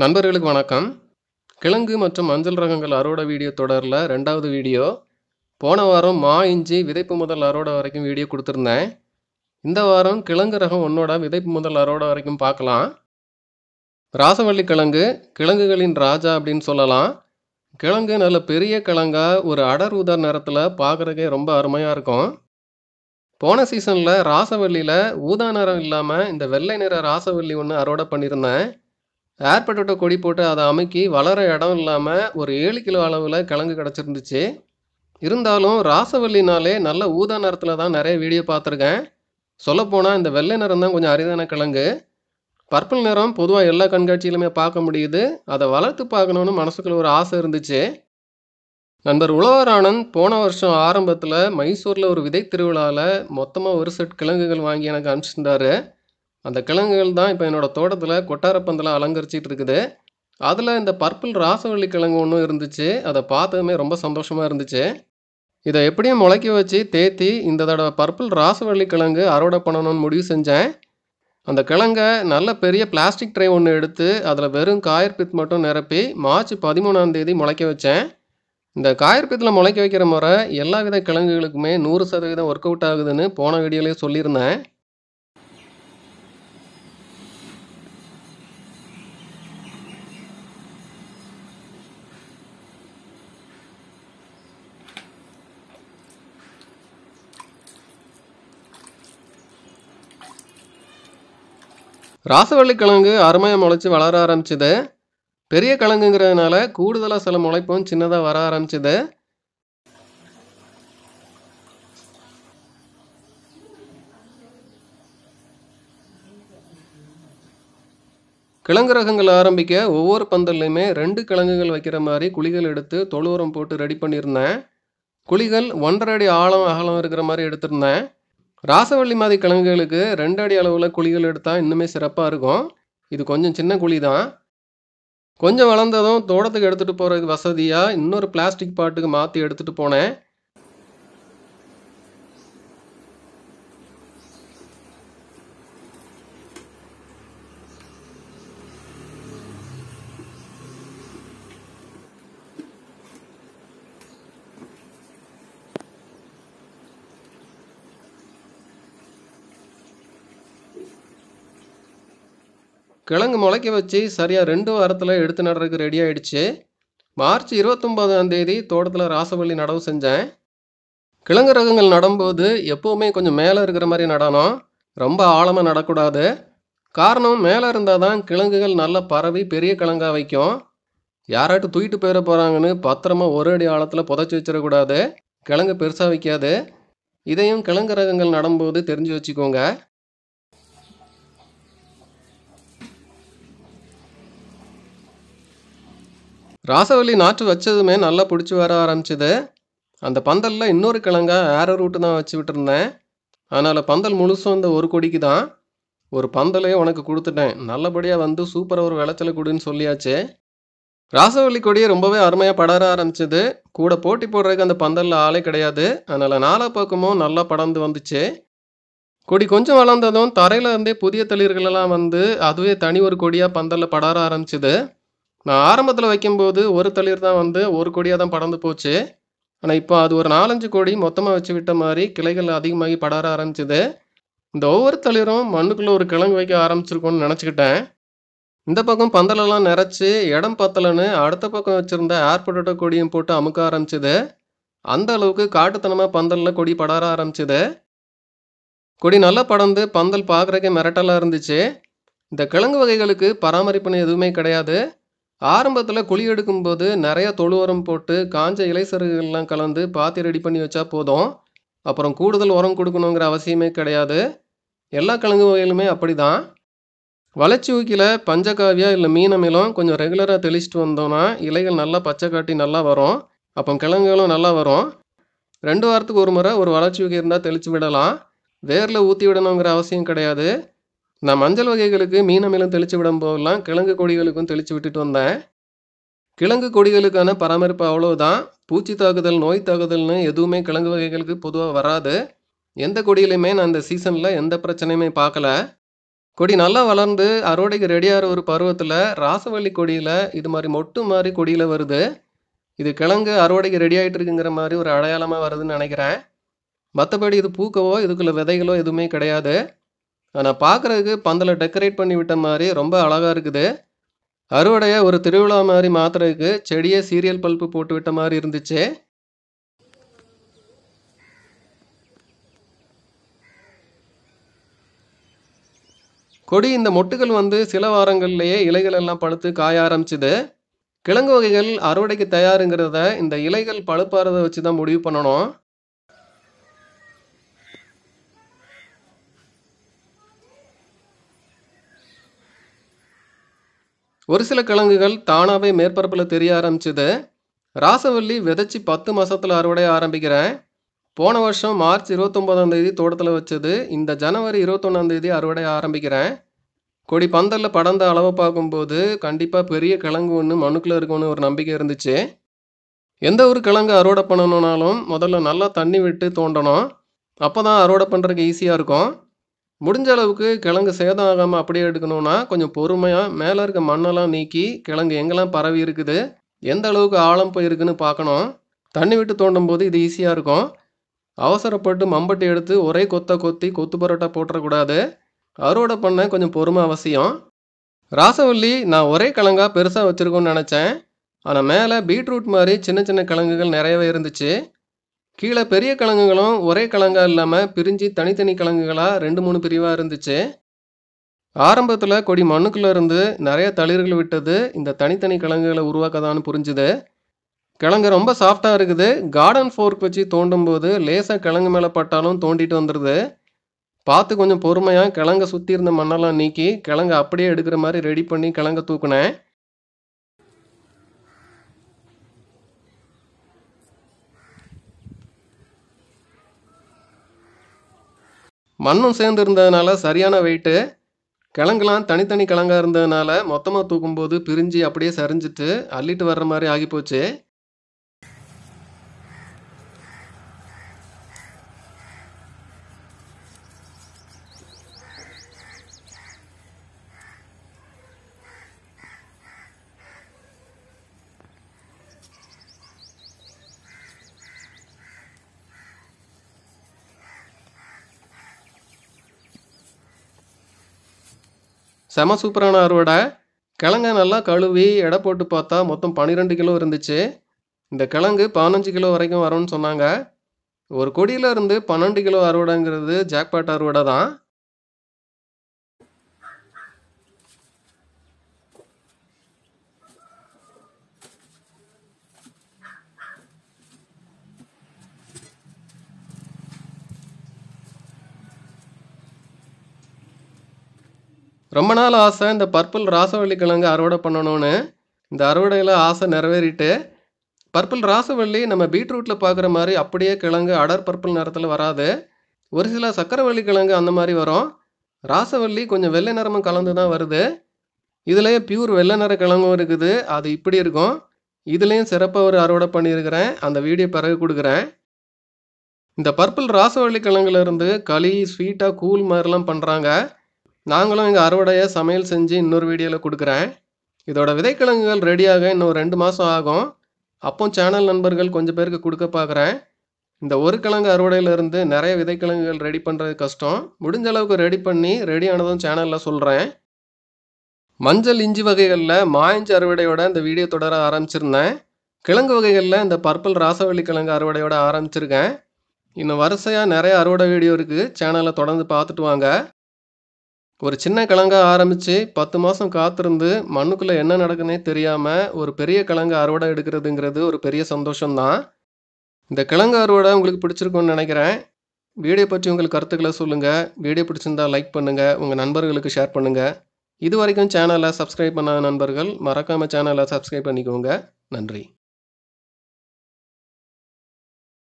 நண்பர்களுக்கு வணக்கம் கிழங்கு மற்றும் மஞ்சள் ரகங்கள் அறுவடை வீடியோ தொடரில் ரெண்டாவது வீடியோ போன வாரம் மா இஞ்சி விதைப்பு முதல் அறுவடை வரைக்கும் வீடியோ கொடுத்துருந்தேன் இந்த வாரம் கிழங்கு ரகம் ஒன்னோட விதைப்பு முதல் அறுவடை வரைக்கும் பார்க்கலாம் ராசவள்ளி கிழங்கு கிழங்குகளின் ராஜா அப்படின்னு சொல்லலாம் கிழங்கு நல்ல பெரிய கிழங்காக ஒரு அடர் உதர் நிறத்தில் பார்க்குறதுக்கே ரொம்ப அருமையாக இருக்கும் போன சீசனில் ராசவள்ளியில் ஊதா நிறம் இல்லாமல் இந்த வெள்ளை நிற ராசவள்ளி ஒன்று அறுவடை பண்ணியிருந்தேன் ஏர் விட்ட கொடி போட்டு அதை அமைக்கி வளர இடம் இல்லாமல் ஒரு ஏழு கிலோ அளவில் கிழங்கு கிடச்சிருந்துச்சு இருந்தாலும் ராசவல்லினாலே நல்ல ஊதா நிறத்தில் தான் நிறைய வீடியோ பார்த்துருக்கேன் சொல்லப்போனால் இந்த வெள்ளை நிறம் தான் கொஞ்சம் அரிதான கிழங்கு பர்பிள் நிறம் பொதுவாக எல்லா கண்காட்சியிலுமே பார்க்க முடியுது அதை வளர்த்து பார்க்கணுன்னு மனசுக்குள்ள ஒரு ஆசை இருந்துச்சு நண்பர் உழவரானந்த் போன வருஷம் ஆரம்பத்தில் மைசூரில் ஒரு விதை திருவிழாவில் மொத்தமாக ஒரு செட் கிழங்குகள் வாங்கி எனக்கு அனுப்பிச்சிருந்தாரு அந்த கிழங்குகள் தான் இப்போ என்னோடய தோட்டத்தில் கொட்டாரப்பந்தலாம் அலங்கரிச்சிட்டு இருக்குது அதில் இந்த பர்பிள் ராசவள்ளி கிழங்கு ஒன்றும் இருந்துச்சு அதை பார்த்ததுமே ரொம்ப சந்தோஷமாக இருந்துச்சு இதை எப்படியும் முளைக்க வச்சு தேத்தி இந்த தடவை பர்பிள் ராசவள்ளி கிழங்கு அறுவடை பண்ணணும்னு முடிவு செஞ்சேன் அந்த கிழங்கை நல்ல பெரிய பிளாஸ்டிக் ட்ரை ஒன்று எடுத்து அதில் வெறும் காயற்பித் மட்டும் நிரப்பி மார்ச் பதிமூணாம் தேதி முளைக்க வச்சேன் இந்த காயற்பித்தில் முளைக்க வைக்கிற முறை எல்லா வித கிழங்குகளுக்குமே நூறு சதவீதம் ஒர்க் அவுட் ஆகுதுன்னு போன வீடியோலேயே சொல்லியிருந்தேன் ராசவள்ளி கிழங்கு அருமையாக முளைச்சி வளர ஆரம்பிச்சுது பெரிய கிழங்குங்கிறதுனால கூடுதலாக சில முளைப்பும் சின்னதாக வர ஆரம்பிச்சுது கிழங்கு ரகங்கள் ஆரம்பிக்க ஒவ்வொரு பந்தல்லையுமே ரெண்டு கிழங்குகள் வைக்கிற மாதிரி குழிகள் எடுத்து தொழுவரம் போட்டு ரெடி பண்ணியிருந்தேன் குழிகள் ஒன்றரை அடி ஆழம் அகலம் இருக்கிற மாதிரி எடுத்திருந்தேன் ராசவள்ளி மாதிரி கிழங்குகளுக்கு ரெண்டு அடி அளவில் குழிகள் எடுத்தால் இன்னுமே சிறப்பாக இருக்கும் இது கொஞ்சம் சின்ன குழி தான் கொஞ்சம் வளர்ந்ததும் தோட்டத்துக்கு எடுத்துகிட்டு போகிறதுக்கு வசதியாக இன்னொரு பிளாஸ்டிக் பாட்டுக்கு மாற்றி எடுத்துகிட்டு போனேன் கிழங்கு முளைக்க வச்சு சரியாக ரெண்டு வாரத்தில் எடுத்து நடுறதுக்கு ரெடி ஆகிடுச்சு மார்ச் இருபத்தொம்போதாம் தேதி தோட்டத்தில் ராசவள்ளி நடவு செஞ்சேன் கிழங்கு ரகங்கள் நடும்போது எப்போவுமே கொஞ்சம் மேலே இருக்கிற மாதிரி நடணும் ரொம்ப ஆழமாக நடக்கூடாது காரணம் மேலே இருந்தால் தான் கிழங்குகள் நல்லா பரவி பெரிய கிழங்காக வைக்கும் யாராட்டும் தூக்கிட்டு போயிட போகிறாங்கன்னு பத்திரமா ஒரு அடி ஆழத்தில் புதைச்சி வச்சிடக்கூடாது கிழங்கு பெருசாக வைக்காது இதையும் கிழங்கு ரகங்கள் நடும்போது தெரிஞ்சு வச்சுக்கோங்க ராசவல்லி நாற்று வச்சதுமே நல்லா பிடிச்சி வர ஆரம்பிச்சுது அந்த பந்தலில் இன்னொரு கிழங்கா ஏரோ ரூட்டு தான் வச்சு விட்டுருந்தேன் அதனால் பந்தல் முழுசும் இந்த ஒரு கொடிக்கு தான் ஒரு பந்தலே உனக்கு கொடுத்துட்டேன் நல்லபடியாக வந்து சூப்பராக ஒரு விளைச்சலை கொடுன்னு சொல்லியாச்சு ராசவல்லி கொடியை ரொம்பவே அருமையாக படர ஆரம்பிச்சது கூட போட்டி போடுறதுக்கு அந்த பந்தலில் ஆளே கிடையாது அதனால் நாலா பக்கமும் நல்லா படர்ந்து வந்துச்சு கொடி கொஞ்சம் வளர்ந்ததும் தரையில் இருந்தே புதிய தளிர்களெல்லாம் வந்து அதுவே தனி ஒரு கொடியாக பந்தலில் படர ஆரம்பிச்சுது நான் ஆரம்பத்தில் வைக்கும்போது ஒரு தளிர் தான் வந்து ஒரு கொடியாக தான் படர்ந்து போச்சு ஆனால் இப்போ அது ஒரு நாலஞ்சு கோடி மொத்தமாக வச்சு விட்ட மாதிரி கிளைகள் அதிகமாகி படர ஆரம்பிச்சுது இந்த ஒவ்வொரு தளிரும் மண்ணுக்குள்ளே ஒரு கிழங்கு வைக்க ஆரம்பிச்சிருக்கோன்னு நினச்சிக்கிட்டேன் இந்த பக்கம் பந்தலெல்லாம் நிறச்சி இடம் பத்தலைன்னு அடுத்த பக்கம் வச்சுருந்த ஏர்போர்ட்டோட கொடியும் போட்டு அமுக்க ஆரம்பிச்சுது அந்த அளவுக்கு காட்டுத்தனமாக பந்தலில் கொடி படர ஆரம்பிச்சுது கொடி நல்லா படர்ந்து பந்தல் பார்க்குறக்கே மிரட்டலாக இருந்துச்சு இந்த கிழங்கு வகைகளுக்கு பராமரிப்புன்னு எதுவுமே கிடையாது ஆரம்பத்தில் குழி எடுக்கும்போது நிறைய தொழு உரம் போட்டு காஞ்ச இலை சருகுகள்லாம் கலந்து பாத்தி ரெடி பண்ணி வச்சா போதும் அப்புறம் கூடுதல் உரம் கொடுக்கணுங்கிற அவசியமே கிடையாது எல்லா கிழங்கு வகையிலுமே அப்படி தான் வளர்ச்சி ஊக்கியில் பஞ்சகாவியா இல்லை மீனமிலும் கொஞ்சம் ரெகுலராக தெளிச்சிட்டு வந்தோம்னா இலைகள் நல்லா பச்சை காட்டி நல்லா வரும் அப்போ கிழங்குகளும் நல்லா வரும் ரெண்டு வாரத்துக்கு ஒரு முறை ஒரு வளர்ச்சி ஊக்கி இருந்தால் தெளித்து விடலாம் வேரில் ஊற்றி விடணுங்கிற அவசியம் கிடையாது நான் மஞ்சள் வகைகளுக்கு மீனமிலம் தெளித்து விடும் போதெல்லாம் கிழங்கு கொடிகளுக்கும் தெளித்து விட்டுட்டு வந்தேன் கிழங்கு கொடிகளுக்கான பராமரிப்பு அவ்வளோதான் பூச்சி தாக்குதல் நோய் தாக்குதல்னு எதுவுமே கிழங்கு வகைகளுக்கு பொதுவாக வராது எந்த கொடியிலையுமே நான் இந்த சீசனில் எந்த பிரச்சனையுமே பார்க்கல கொடி நல்லா வளர்ந்து அறுவடைக்கு ரெடியாகிற ஒரு பருவத்தில் ராசவள்ளி கொடியில் இது மாதிரி மொட்டு மாதிரி கொடியில் வருது இது கிழங்கு அறுவடைக்கு ரெடி ஆகிட்டு இருக்குங்கிற மாதிரி ஒரு அடையாளமாக வருதுன்னு நினைக்கிறேன் மற்றபடி இது பூக்கவோ இதுக்குள்ள விதைகளோ எதுவுமே கிடையாது ஆனால் பார்க்குறதுக்கு பந்தலை டெக்கரேட் பண்ணி விட்ட மாதிரி ரொம்ப அழகாக இருக்குது அறுவடையை ஒரு திருவிழா மாதிரி மாத்துறதுக்கு செடியை சீரியல் பல்ப்பு போட்டு விட்ட மாதிரி இருந்துச்சு கொடி இந்த மொட்டுகள் வந்து சில வாரங்கள்லேயே இலைகள் எல்லாம் பழுத்து காய ஆரம்பிச்சுது கிழங்கு வகைகள் அறுவடைக்கு தயாருங்கிறத இந்த இலைகள் பழுப்பாறதை வச்சு தான் முடிவு பண்ணணும் ஒரு சில கிழங்குகள் தானாகவே மேற்பரப்பில் தெரிய ஆரம்பிச்சது ராசவல்லி விதைச்சி பத்து மாதத்தில் அறுவடை ஆரம்பிக்கிறேன் போன வருஷம் மார்ச் இருபத்தொம்போதாம் தேதி தோட்டத்தில் வச்சது இந்த ஜனவரி இருபத்தொன்னாம் தேதி அறுவடை ஆரம்பிக்கிறேன் கொடி பந்தலில் படர்ந்த அளவை பார்க்கும்போது கண்டிப்பாக பெரிய கிழங்கு ஒன்று மண்ணுக்குள்ளே இருக்கும்னு ஒரு நம்பிக்கை இருந்துச்சு எந்த ஒரு கிழங்கு அறுவடை பண்ணணுன்னாலும் முதல்ல நல்லா தண்ணி விட்டு தோண்டணும் அப்போ தான் அறுவடை பண்ணுறதுக்கு ஈஸியாக இருக்கும் முடிஞ்ச அளவுக்கு கிழங்கு சேதம் ஆகாமல் அப்படியே எடுக்கணும்னா கொஞ்சம் பொறுமையாக மேலே இருக்க மண்ணெல்லாம் நீக்கி கிழங்கு எங்கெல்லாம் பரவி இருக்குது எந்த அளவுக்கு ஆழம் போயிருக்குன்னு பார்க்கணும் தண்ணி விட்டு தோண்டும் போது இது ஈஸியாக இருக்கும் அவசரப்பட்டு மம்பட்டி எடுத்து ஒரே கொத்த கொத்தி கொத்து பரோட்டா போட்டுறக்கூடாது அறுவடை பண்ண கொஞ்சம் பொறுமை அவசியம் ராசவல்லி நான் ஒரே கிழங்காக பெருசாக வச்சுருக்கோன்னு நினச்சேன் ஆனால் மேலே பீட்ரூட் மாதிரி சின்ன சின்ன கிழங்குகள் நிறையவே இருந்துச்சு கீழே பெரிய கிழங்குகளும் ஒரே கிழங்காக இல்லாமல் பிரிஞ்சு தனித்தனி கிழங்குகளாக ரெண்டு மூணு பிரிவாக இருந்துச்சு ஆரம்பத்தில் கொடி மண்ணுக்குள்ளே இருந்து நிறைய தளிர்கள் விட்டது இந்த தனித்தனி கிழங்குகளை உருவாக்கதான்னு புரிஞ்சுது கிழங்கு ரொம்ப சாஃப்டாக இருக்குது கார்டன் ஃபோர்க் வச்சு தோண்டும் போது லேசாக கிழங்கு மேலே பட்டாலும் தோண்டிட்டு வந்துடுது பார்த்து கொஞ்சம் பொறுமையாக கிழங்கை சுற்றி இருந்த மண்ணெல்லாம் நீக்கி கிழங்கு அப்படியே எடுக்கிற மாதிரி ரெடி பண்ணி கிழங்கை தூக்குனேன் மண்ணும் சேர்ந்து இருந்ததுனால சரியான வெயிட்டு கிழங்குலாம் தனித்தனி கிழங்காக இருந்ததுனால மொத்தமாக தூக்கும்போது பிரிஞ்சு அப்படியே சரிஞ்சிட்டு அள்ளிட்டு வர்ற மாதிரி ஆகிப்போச்சு செம சூப்பரான அறுவடை கிழங்க நல்லா கழுவி எடை போட்டு பார்த்தா மொத்தம் பன்னிரெண்டு கிலோ இருந்துச்சு இந்த கிழங்கு பதினஞ்சு கிலோ வரைக்கும் வரும்னு சொன்னாங்க ஒரு கொடியில் இருந்து பன்னெண்டு கிலோ அறுவடைங்கிறது ஜாக்பாட் அறுவடை தான் ரொம்ப நாள் ஆசை இந்த பர்பிள் ராசவள்ளி கிழங்கு அறுவடை பண்ணணும்னு இந்த அறுவடையில் ஆசை நிறைவேறிட்டு பர்பிள் ராசவள்ளி நம்ம பீட்ரூட்டில் பார்க்குற மாதிரி அப்படியே கிழங்கு அடர் பர்பிள் நிறத்தில் வராது ஒரு சில சக்கரவள்ளி கிழங்கு அந்த மாதிரி வரும் ராசவள்ளி கொஞ்சம் வெள்ளை நிறமும் கலந்து தான் வருது இதுலேயே பியூர் வெள்ளை நிற கிழங்கும் இருக்குது அது இப்படி இருக்கும் இதுலேயும் சிறப்பாக ஒரு அறுவடை பண்ணியிருக்கிறேன் அந்த வீடியோ பிறகு கொடுக்குறேன் இந்த பர்பிள் ராசவள்ளி கிழங்குலேருந்து களி ஸ்வீட்டாக கூழ் மாதிரிலாம் பண்ணுறாங்க நாங்களும் எங்கள் அறுவடையை சமையல் செஞ்சு இன்னொரு வீடியோவில் கொடுக்குறேன் இதோட விதைக்கிழங்குகள் ரெடியாக இன்னும் ரெண்டு மாதம் ஆகும் அப்போ சேனல் நண்பர்கள் கொஞ்சம் பேருக்கு கொடுக்க பார்க்குறேன் இந்த ஒரு கிழங்கு அறுவடையிலிருந்து நிறைய விதைக்கிழங்குகள் ரெடி பண்ணுறது கஷ்டம் முடிஞ்ச அளவுக்கு ரெடி பண்ணி ரெடி ஆனதும் சேனலில் சொல்கிறேன் மஞ்சள் இஞ்சி வகைகளில் மாயஞ்சி அறுவடையோட இந்த வீடியோ தொடர ஆரம்பிச்சிருந்தேன் கிழங்கு வகைகளில் இந்த பர்பிள் ராசவள்ளி கிழங்கு அறுவடையோட ஆரம்பிச்சிருக்கேன் இன்னும் வரிசையாக நிறைய அறுவடை வீடியோ இருக்குது சேனலை தொடர்ந்து பார்த்துட்டு வாங்க ஒரு சின்ன கிழங்கா ஆரம்பித்து பத்து மாதம் காத்திருந்து மண்ணுக்குள்ளே என்ன நடக்குன்னே தெரியாமல் ஒரு பெரிய கிழங்கு அறுவடை எடுக்கிறதுங்கிறது ஒரு பெரிய சந்தோஷம்தான் இந்த கிழங்கு அறுவடை உங்களுக்கு பிடிச்சிருக்கும்னு நினைக்கிறேன் வீடியோ பற்றி உங்கள் கருத்துக்களை சொல்லுங்கள் வீடியோ பிடிச்சிருந்தா லைக் பண்ணுங்கள் உங்கள் நண்பர்களுக்கு ஷேர் பண்ணுங்கள் இது வரைக்கும் சேனலை சப்ஸ்கிரைப் பண்ணாத நண்பர்கள் மறக்காமல் சேனலை சப்ஸ்கிரைப் பண்ணிக்கோங்க நன்றி